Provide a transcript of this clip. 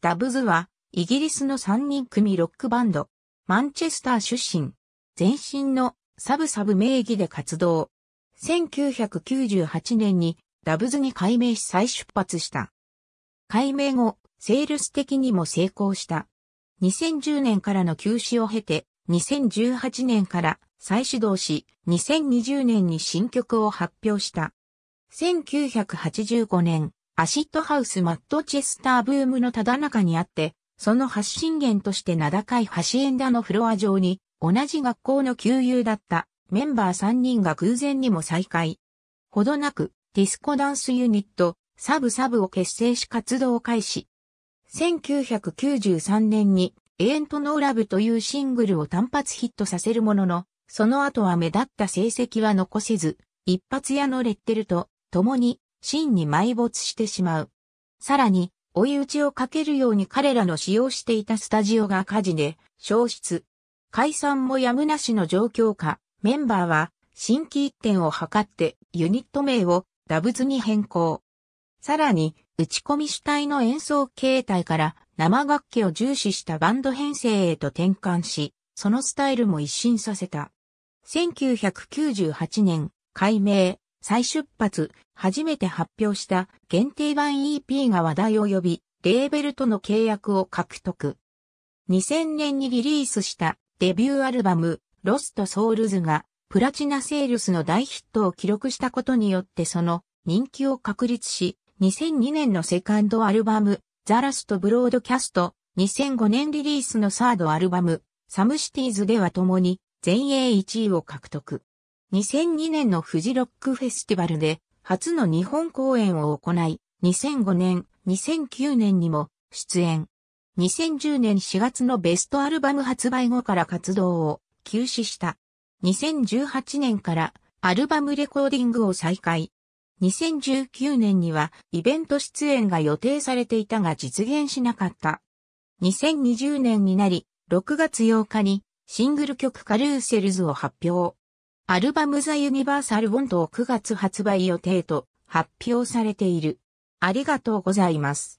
ダブズは、イギリスの3人組ロックバンド、マンチェスター出身、前身のサブサブ名義で活動。1998年にダブズに改名し再出発した。改名後、セールス的にも成功した。2010年からの休止を経て、2018年から再始動し、2020年に新曲を発表した。1985年、アシッドハウスマットチェスターブームのただ中にあって、その発信源として名高い橋エンダのフロア上に、同じ学校の旧友だったメンバー3人が偶然にも再会。ほどなく、ディスコダンスユニット、サブサブを結成し活動を開始。1993年に、エントノーラブというシングルを単発ヒットさせるものの、その後は目立った成績は残せず、一発屋のレッテルと、共に真に埋没してしまう。さらに、追い打ちをかけるように彼らの使用していたスタジオが火事で消失。解散もやむなしの状況下、メンバーは新規一点を図ってユニット名をダブズに変更。さらに、打ち込み主体の演奏形態から生楽器を重視したバンド編成へと転換し、そのスタイルも一新させた。1998年、改名、再出発、初めて発表した限定版 EP が話題を呼び、レーベルとの契約を獲得。2000年にリリースしたデビューアルバム、ロストソウルズが、プラチナセールスの大ヒットを記録したことによってその人気を確立し、2002年のセカンドアルバム、ザラストブロードキャスト、2005年リリースのサードアルバム、サムシティーズでは共に全英1位を獲得。2002年のフジロックフェスティバルで初の日本公演を行い、2005年、2009年にも出演。2010年4月のベストアルバム発売後から活動を休止した。2018年からアルバムレコーディングを再開。2019年にはイベント出演が予定されていたが実現しなかった。2020年になり、6月8日にシングル曲カルーセルズを発表。アルバムザ・ユニバーサル・ウォントを9月発売予定と発表されている。ありがとうございます。